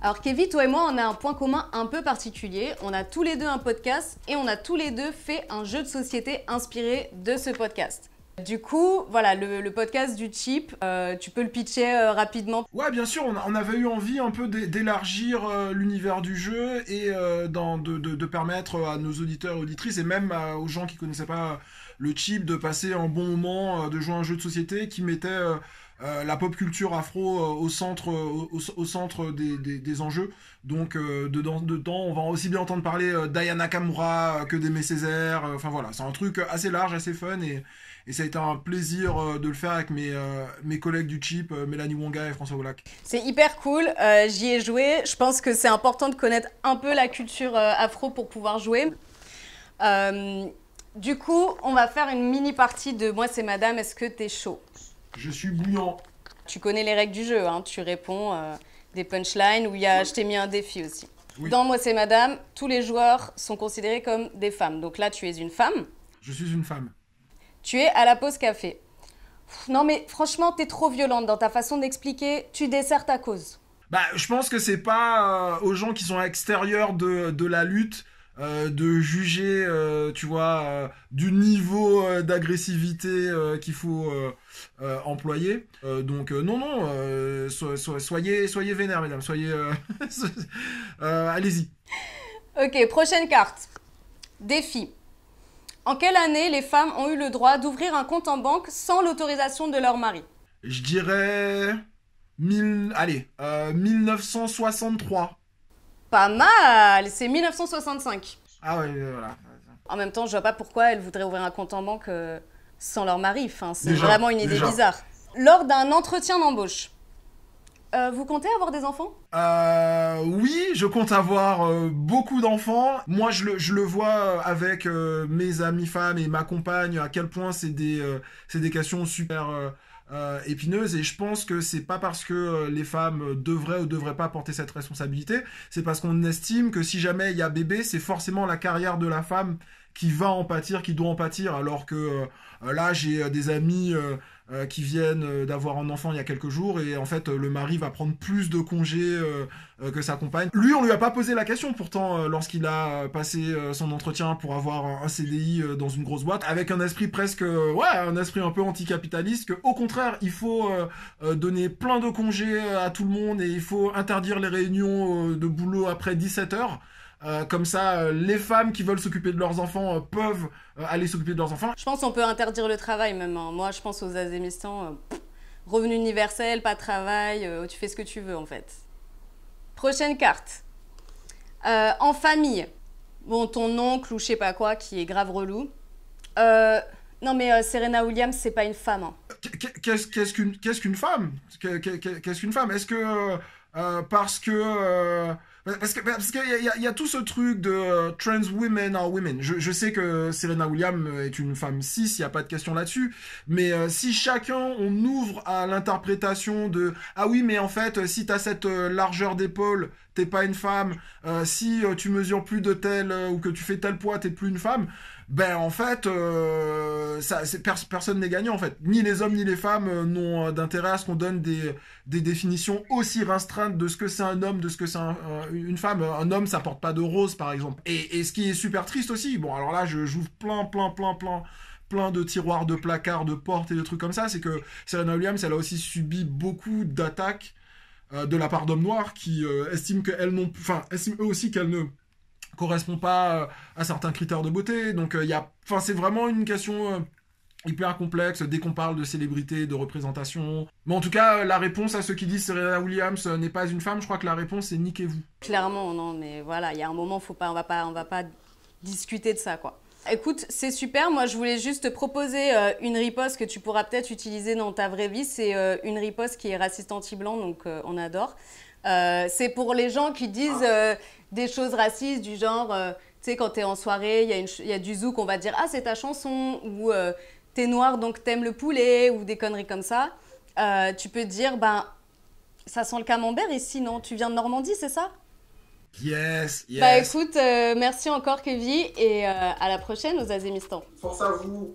Alors Kevin, toi et moi, on a un point commun un peu particulier. On a tous les deux un podcast et on a tous les deux fait un jeu de société inspiré de ce podcast. Du coup, voilà, le, podcast du chip, euh, tu peux le pitcher euh, rapidement. Ouais, bien sûr, on, avait eu envie un peu d'élargir euh, l'univers du jeu et de, permettre à nos auditeurs et auditrices, et même aux gens qui connaissaient pas le chip de passer un bon moment, euh, de jouer à un jeu de société qui mettait euh, euh, la pop culture afro au centre, au, centre des, enjeux. Donc dedans, temps, on va aussi bien entendre parler d'Ayana Kamura que d'Aimé Césaire. Enfin voilà, c'est un truc assez large, assez fun et, ça a été un plaisir de le faire avec mes, mes collègues du chip, Mélanie Wonga et François Oulac. C'est hyper cool, j'y ai joué. Je pense que c'est important de connaître un peu la culture afro pour pouvoir jouer. Du coup, on va faire une mini partie de Moi c'est madame, est-ce que t'es chaud Je suis bouillant. Tu connais les règles du jeu, hein. tu réponds euh, des punchlines où il y a je t'ai mis un défi aussi. Dans Moi c'est madame, tous les joueurs sont considérés comme des femmes. Donc là, tu es une femme. Je suis une femme. Tu es à la pause café. non mais franchement, t'es trop violente dans ta façon d'expliquer, tu desserres ta cause. Bah, je pense que c'est pas euh, aux gens qui sont à l'extérieur de la lutte euh, de juger, euh, tu vois, euh, du niveau d'agressivité qu'il faut employer. donc non, non, soyez, soyez vénère, mesdames, soyez, allez-y. Ok, prochaine carte. Défi. En quelle année les femmes ont eu le droit d'ouvrir un compte en banque sans l'autorisation de leur mari Je dirais. allez, 1963. Pas mal C'est 1965. Ah oui, voilà. En même temps, je vois pas pourquoi elles voudraient ouvrir un compte en banque euh, sans leur mari. c'est vraiment une idée bizarre. Lors d'un entretien d'embauche, euh, vous comptez avoir des enfants euh, Oui, je compte avoir beaucoup d'enfants. Moi, je le, vois avec mes amis femmes et ma compagne, à quel point c'est des, c'est des questions super euh, épineuse et je pense que c'est pas parce que euh, les femmes euh, devraient ou devraient pas porter cette responsabilité, c'est parce qu'on estime que si jamais il y a bébé, c'est forcément la carrière de la femme qui va en pâtir, qui doit en pâtir, alors que là j'ai des amis euh, qui viennent euh, d'avoir un enfant il y a quelques jours et en fait euh, le mari va prendre plus de congés que sa compagne. Lui, on lui a pas posé la question pourtant lorsqu'il a passé son entretien pour avoir un CDI dans une grosse boîte avec un esprit presque ouais, un esprit un peu anticapitaliste que au contraire, il faut donner plein de congés à tout le monde et il faut interdire les réunions de boulot après 17 heures. Euh, comme ça, euh, les femmes qui veulent s'occuper de leurs enfants euh, peuvent aller s'occuper de leurs enfants. Je pense qu'on peut interdire le travail même. Hein. Moi, je pense aux Azémistans, revenu universel, pas de travail, tu fais ce que tu veux en fait. Prochaine carte. en famille. Bon, ton oncle ou je sais pas quoi qui est grave relou. non mais Serena Williams, c'est pas une femme. Hein. Qu'est-ce qu'une femme Qu'est-ce qu'une femme Est-ce que parce que parce parce qu'il y, a tout ce truc de euh, trans women are women. Je, sais que Serena Williams est une femme cis, il n'y a pas de question là-dessus. Mais euh, si chacun on ouvre à l'interprétation de ah oui mais en fait si tu as cette euh, largeur d'épaule t'es pas une femme. si tu mesures plus de tel ou que tu fais tel poids t'es plus une femme. Ben en fait ça personne n'est gagnant en fait. Ni les hommes ni les femmes n'ont d'intérêt à ce qu'on donne des définitions aussi restreintes de ce que c'est un homme, de ce que c'est une une femme, un homme, ça porte pas de rose, par exemple. Et, ce qui est super triste aussi, bon, alors là, je j'ouvre plein, plein, plein, plein plein de tiroirs, de placards, de portes et de trucs comme ça, c'est que Serena Williams, elle a aussi subi beaucoup d'attaques euh, de la part d'hommes noirs qui euh, estiment qu'elles n'ont, enfin, estiment eux aussi qu'elles ne correspond pas euh, à certains critères de beauté. Donc, il y a, enfin, c'est vraiment une question hyper complexe dès qu'on parle de célébrité, de représentation. Mais en tout cas, euh, la réponse à ceux qui disent Serena Williams euh, n'est pas une femme, je crois que la réponse c'est niquez-vous. Clairement, non, mais voilà, il y a un moment, faut pas, on va pas, on va pas discuter de ça, quoi. Écoute, c'est super. Moi, je voulais juste te proposer euh, une riposte que tu pourras peut-être utiliser dans ta vraie vie. C'est une riposte qui est raciste anti-blanc, donc on adore. c'est pour les gens qui disent ah. des choses racistes du genre, tu sais, quand tu es en soirée, il y, y, a du zouk, on va dire, ah, c'est ta chanson, ou noir donc t'aimes le poulet ou des conneries comme ça, euh, tu peux dire ben ça sent le camembert ici, non Tu viens de Normandie, c'est ça Yes, bah, yes. Bah écoute, euh, merci encore Kevin et euh, à la prochaine aux Azémistans. Force à vous.